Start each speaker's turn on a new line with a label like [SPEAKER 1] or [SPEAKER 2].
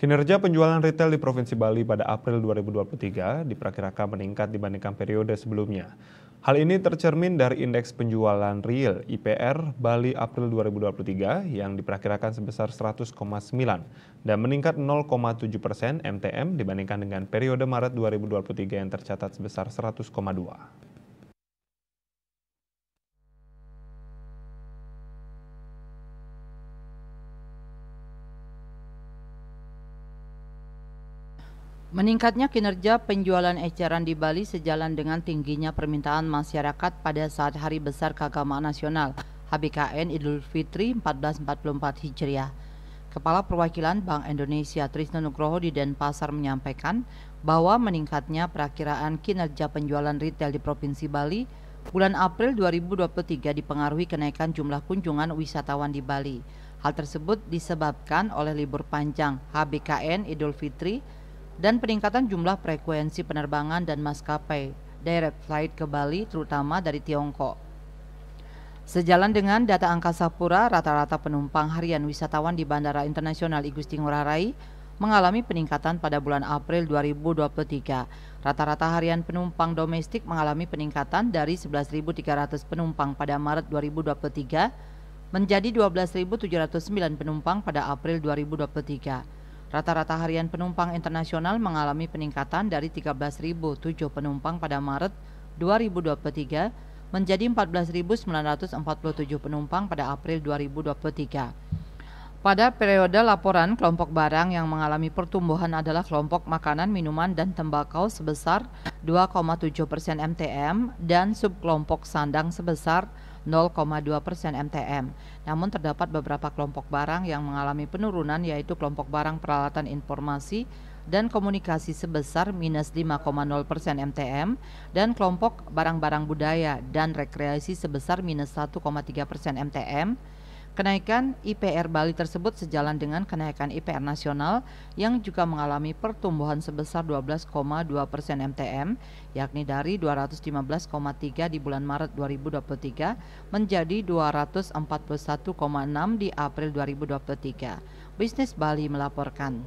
[SPEAKER 1] Kinerja penjualan retail di Provinsi Bali pada April 2023 diperkirakan meningkat dibandingkan periode sebelumnya. Hal ini tercermin dari indeks penjualan real IPR Bali April 2023 yang diperkirakan sebesar 100,9 dan meningkat 0,7 persen MTM dibandingkan dengan periode Maret 2023 yang tercatat sebesar 100,2.
[SPEAKER 2] Meningkatnya kinerja penjualan eceran di Bali sejalan dengan tingginya permintaan masyarakat pada saat Hari Besar Keagamaan Nasional HBKN Idul Fitri 1444 Hijriah. Kepala Perwakilan Bank Indonesia Trisno Nugroho di Denpasar menyampaikan bahwa meningkatnya perakiraan kinerja penjualan retail di Provinsi Bali bulan April 2023 dipengaruhi kenaikan jumlah kunjungan wisatawan di Bali. Hal tersebut disebabkan oleh libur panjang HBKN Idul Fitri dan peningkatan jumlah frekuensi penerbangan dan maskapai direct flight ke Bali terutama dari Tiongkok. Sejalan dengan data Angkasa Pura, rata-rata penumpang harian wisatawan di Bandara Internasional I Gusti Ngurah Rai mengalami peningkatan pada bulan April 2023. Rata-rata harian penumpang domestik mengalami peningkatan dari 11.300 penumpang pada Maret 2023 menjadi 12.709 penumpang pada April 2023. Rata-rata harian penumpang internasional mengalami peningkatan dari 13.007 penumpang pada Maret 2023 menjadi 14.947 penumpang pada April 2023. Pada periode laporan, kelompok barang yang mengalami pertumbuhan adalah kelompok makanan, minuman, dan tembakau sebesar 2,7 persen MTM dan subkelompok sandang sebesar 0,2 persen MTM. Namun terdapat beberapa kelompok barang yang mengalami penurunan yaitu kelompok barang peralatan informasi dan komunikasi sebesar minus 5,0 persen MTM dan kelompok barang-barang budaya dan rekreasi sebesar minus 1,3 persen MTM Kenaikan IPR Bali tersebut sejalan dengan kenaikan IPR nasional yang juga mengalami pertumbuhan sebesar 12,2 persen MTM, yakni dari 215,3 di bulan Maret 2023 menjadi 241,6 di April 2023. Bisnis Bali melaporkan.